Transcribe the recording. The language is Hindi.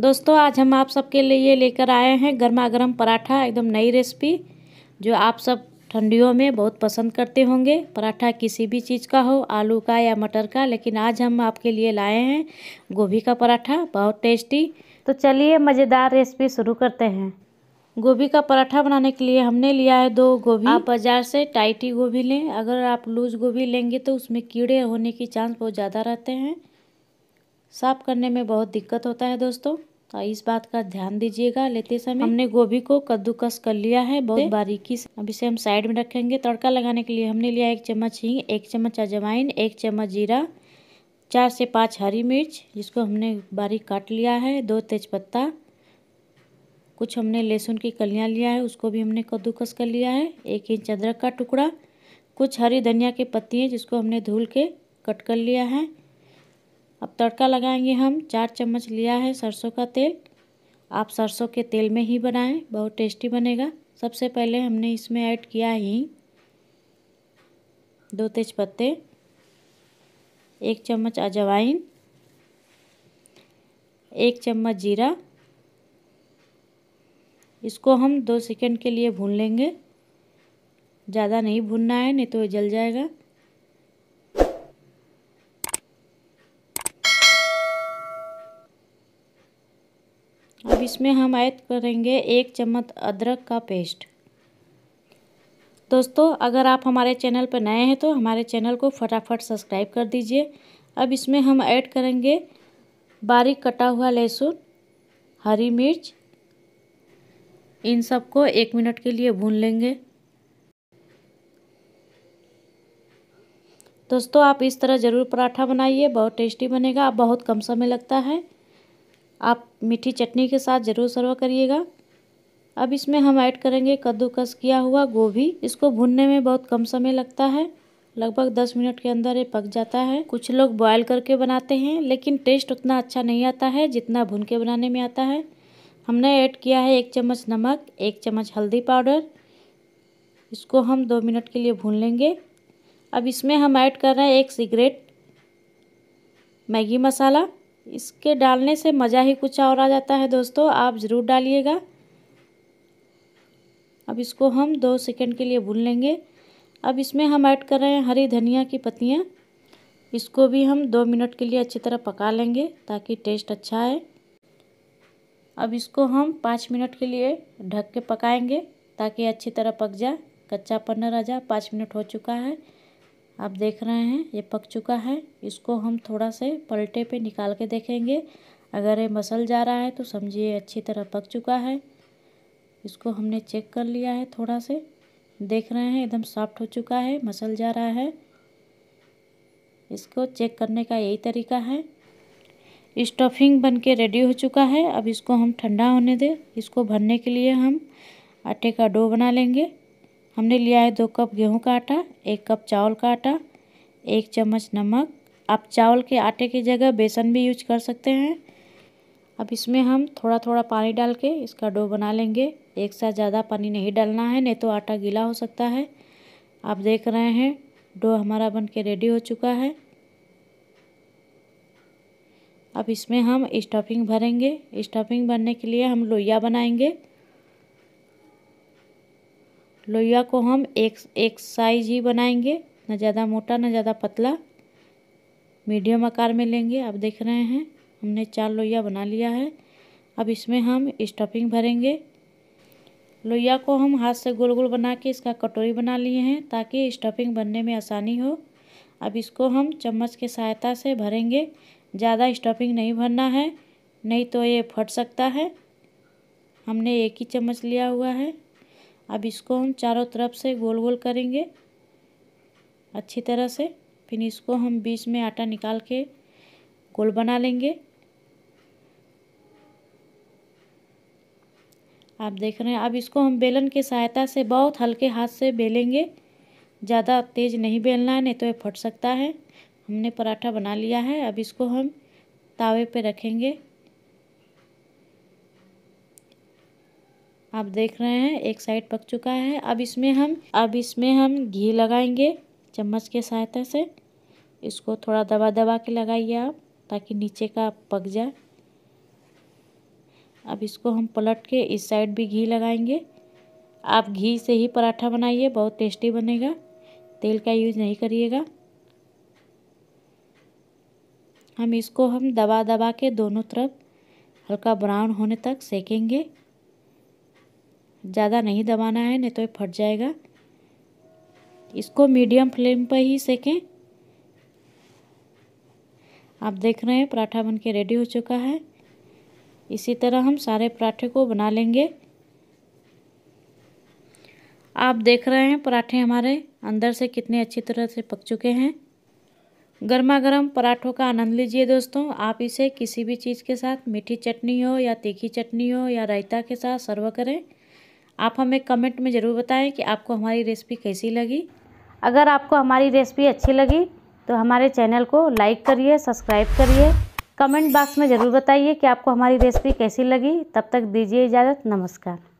दोस्तों आज हम आप सबके लिए लेकर आए हैं गर्मा गर्म पराठा एकदम नई रेसिपी जो आप सब ठंडियों में बहुत पसंद करते होंगे पराठा किसी भी चीज़ का हो आलू का या मटर का लेकिन आज हम आपके लिए लाए हैं गोभी का पराठा बहुत टेस्टी तो चलिए मज़ेदार रेसिपी शुरू करते हैं गोभी का पराठा बनाने के लिए हमने लिया है दो गोभी आप बाज़ार से टाइटी गोभी लें अगर आप लूज गोभी लेंगे तो उसमें कीड़े होने की चांस बहुत ज़्यादा रहते हैं साफ़ करने में बहुत दिक्कत होता है दोस्तों तो इस बात का ध्यान दीजिएगा लेते समय हमने गोभी को कद्दूकस कर लिया है बहुत बारीकी से अब इसे हम साइड में रखेंगे तड़का लगाने के लिए हमने लिया एक चम्मच हींग एक चम्मच अजवाइन एक चम्मच जीरा चार से पाँच हरी मिर्च जिसको हमने बारीक काट लिया है दो तेज़पत्ता कुछ हमने लहसुन की कलियाँ लिया है उसको भी हमने कद्दूकस कर लिया है एक इंच अदरक का टुकड़ा कुछ हरी धनिया की पत्ती हैं जिसको हमने धुल के कट कर लिया है अब तड़का लगाएंगे हम चार चम्मच लिया है सरसों का तेल आप सरसों के तेल में ही बनाएं बहुत टेस्टी बनेगा सबसे पहले हमने इसमें ऐड किया ही दो तेज पत्ते एक चम्मच अजवाइन एक चम्मच जीरा इसको हम दो सेकंड के लिए भून लेंगे ज़्यादा नहीं भूनना है नहीं तो जल जाएगा अब इसमें हम ऐड करेंगे एक चम्मच अदरक का पेस्ट दोस्तों अगर आप हमारे चैनल पर नए हैं तो हमारे चैनल को फटाफट सब्सक्राइब कर दीजिए अब इसमें हम ऐड करेंगे बारीक कटा हुआ लहसुन हरी मिर्च इन सबको एक मिनट के लिए भून लेंगे दोस्तों आप इस तरह ज़रूर पराठा बनाइए बहुत टेस्टी बनेगा बहुत कम समय लगता है आप मीठी चटनी के साथ ज़रूर सर्व करिएगा अब इसमें हम ऐड करेंगे कद्दूकस किया हुआ गोभी इसको भुनने में बहुत कम समय लगता है लगभग दस मिनट के अंदर ये पक जाता है कुछ लोग बॉयल करके बनाते हैं लेकिन टेस्ट उतना अच्छा नहीं आता है जितना भुन के बनाने में आता है हमने ऐड किया है एक चम्मच नमक एक चम्मच हल्दी पाउडर इसको हम दो मिनट के लिए भून लेंगे अब इसमें हम ऐड कर रहे हैं एक सिगरेट मैगी मसाला इसके डालने से मज़ा ही कुछ और आ जाता है दोस्तों आप ज़रूर डालिएगा अब इसको हम दो सेकंड के लिए भून लेंगे अब इसमें हम ऐड कर रहे हैं हरी धनिया की पत्तियाँ इसको भी हम दो मिनट के लिए अच्छी तरह पका लेंगे ताकि टेस्ट अच्छा आए अब इसको हम पाँच मिनट के लिए ढक के पकाएंगे ताकि अच्छी तरह पक जाए कच्चा पन्ना रह जाए पाँच मिनट हो चुका है आप देख रहे हैं ये पक चुका है इसको हम थोड़ा से पलटे पे निकाल के देखेंगे अगर ये मसल जा रहा है तो समझिए अच्छी तरह पक चुका है इसको हमने चेक कर लिया है थोड़ा से देख रहे हैं एकदम सॉफ्ट हो चुका है मसल जा रहा है इसको चेक करने का यही तरीका है स्टफिंग बन के रेडी हो चुका है अब इसको हम ठंडा होने दें इसको भरने के लिए हम आटे का डो बना लेंगे हमने लिया है दो कप गेहूं का आटा एक कप चावल का आटा एक चम्मच नमक आप चावल के आटे की जगह बेसन भी यूज कर सकते हैं अब इसमें हम थोड़ा थोड़ा पानी डाल के इसका डो बना लेंगे एक साथ ज़्यादा पानी नहीं डालना है नहीं तो आटा गीला हो सकता है आप देख रहे हैं डो हमारा बन के रेडी हो चुका है अब इसमें हम स्टफिंग भरेंगे स्टफिंग भरने के लिए हम लोहिया बनाएंगे लोहिया को हम एक एक साइज ही बनाएंगे ना ज़्यादा मोटा ना ज़्यादा पतला मीडियम आकार में लेंगे आप देख रहे हैं हमने चार लोहिया बना लिया है अब इसमें हम स्टफिंग भरेंगे लोहिया को हम हाथ से गोल गोल बना के इसका कटोरी बना लिए हैं ताकि स्टफिंग बनने में आसानी हो अब इसको हम चम्मच के सहायता से भरेंगे ज़्यादा स्टफिंग नहीं भरना है नहीं तो ये फट सकता है हमने एक ही चम्मच लिया हुआ है अब इसको हम चारों तरफ से गोल गोल करेंगे अच्छी तरह से फिर इसको हम बीच में आटा निकाल के गोल बना लेंगे आप देख रहे हैं अब इसको हम बेलन की सहायता से बहुत हल्के हाथ से बेलेंगे ज़्यादा तेज़ नहीं बेलना है नहीं तो ये फट सकता है हमने पराठा बना लिया है अब इसको हम तावे पे रखेंगे आप देख रहे हैं एक साइड पक चुका है अब इसमें हम अब इसमें हम घी लगाएंगे चम्मच के सहायता से इसको थोड़ा दबा दबा के लगाइए आप ताकि नीचे का पक जाए अब इसको हम पलट के इस साइड भी घी लगाएंगे आप घी से ही पराठा बनाइए बहुत टेस्टी बनेगा तेल का यूज़ नहीं करिएगा हम इसको हम दबा दबा के दोनों तरफ हल्का ब्राउन होने तक सेकेंगे ज़्यादा नहीं दबाना है नहीं तो ये फट जाएगा इसको मीडियम फ्लेम पर ही सेकें आप देख रहे हैं पराठा बन के रेडी हो चुका है इसी तरह हम सारे पराठे को बना लेंगे आप देख रहे हैं पराठे हमारे अंदर से कितने अच्छी तरह से पक चुके हैं गर्मा गर्म पराठों का आनंद लीजिए दोस्तों आप इसे किसी भी चीज़ के साथ मीठी चटनी हो या तीखी चटनी हो या रायता के साथ सर्व करें आप हमें कमेंट में ज़रूर बताएं कि आपको हमारी रेसिपी कैसी लगी अगर आपको हमारी रेसिपी अच्छी लगी तो हमारे चैनल को लाइक करिए सब्सक्राइब करिए कमेंट बॉक्स में ज़रूर बताइए कि आपको हमारी रेसिपी कैसी लगी तब तक दीजिए इजाज़त नमस्कार